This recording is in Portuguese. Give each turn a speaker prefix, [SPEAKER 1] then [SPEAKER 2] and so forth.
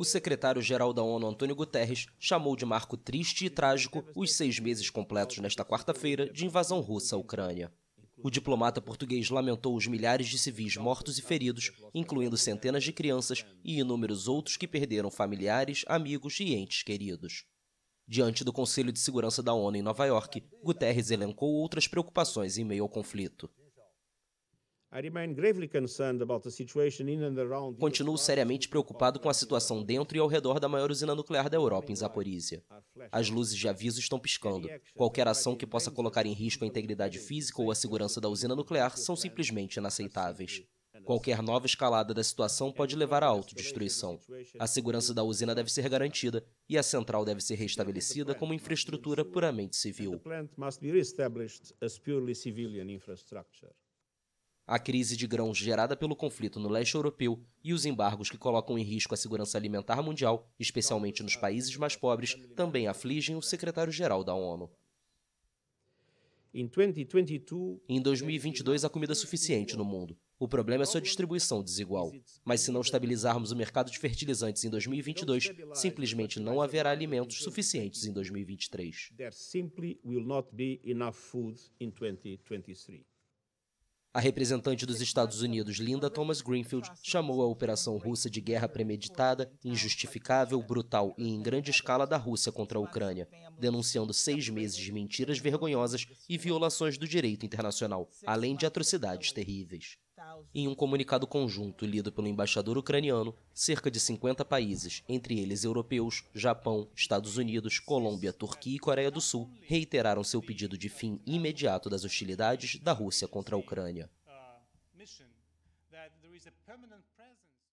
[SPEAKER 1] o secretário-geral da ONU, Antônio Guterres, chamou de marco triste e trágico os seis meses completos nesta quarta-feira de invasão russa à Ucrânia. O diplomata português lamentou os milhares de civis mortos e feridos, incluindo centenas de crianças e inúmeros outros que perderam familiares, amigos e entes queridos. Diante do Conselho de Segurança da ONU em Nova York, Guterres elencou outras preocupações em meio ao conflito. Continuo seriamente preocupado com a situação dentro e ao redor da maior usina nuclear da Europa, em Zaporizhia. As luzes de aviso estão piscando. Qualquer ação que possa colocar em risco a integridade física ou a segurança da usina nuclear são simplesmente inaceitáveis. Qualquer nova escalada da situação pode levar à autodestruição. A segurança da usina deve ser garantida e a central deve ser restabelecida como infraestrutura puramente civil. A crise de grãos gerada pelo conflito no leste europeu e os embargos que colocam em risco a segurança alimentar mundial, especialmente nos países mais pobres, também afligem o secretário-geral da ONU. Em 2022, há comida é suficiente no mundo. O problema é sua distribuição desigual. Mas se não estabilizarmos o mercado de fertilizantes em 2022, simplesmente não haverá alimentos suficientes em 2023. A representante dos Estados Unidos, Linda Thomas Greenfield, chamou a operação russa de guerra premeditada, injustificável, brutal e em grande escala da Rússia contra a Ucrânia, denunciando seis meses de mentiras vergonhosas e violações do direito internacional, além de atrocidades terríveis. Em um comunicado conjunto lido pelo embaixador ucraniano, cerca de 50 países, entre eles europeus, Japão, Estados Unidos, Colômbia, Turquia e Coreia do Sul, reiteraram seu pedido de fim imediato das hostilidades da Rússia contra a Ucrânia.
[SPEAKER 2] Uh,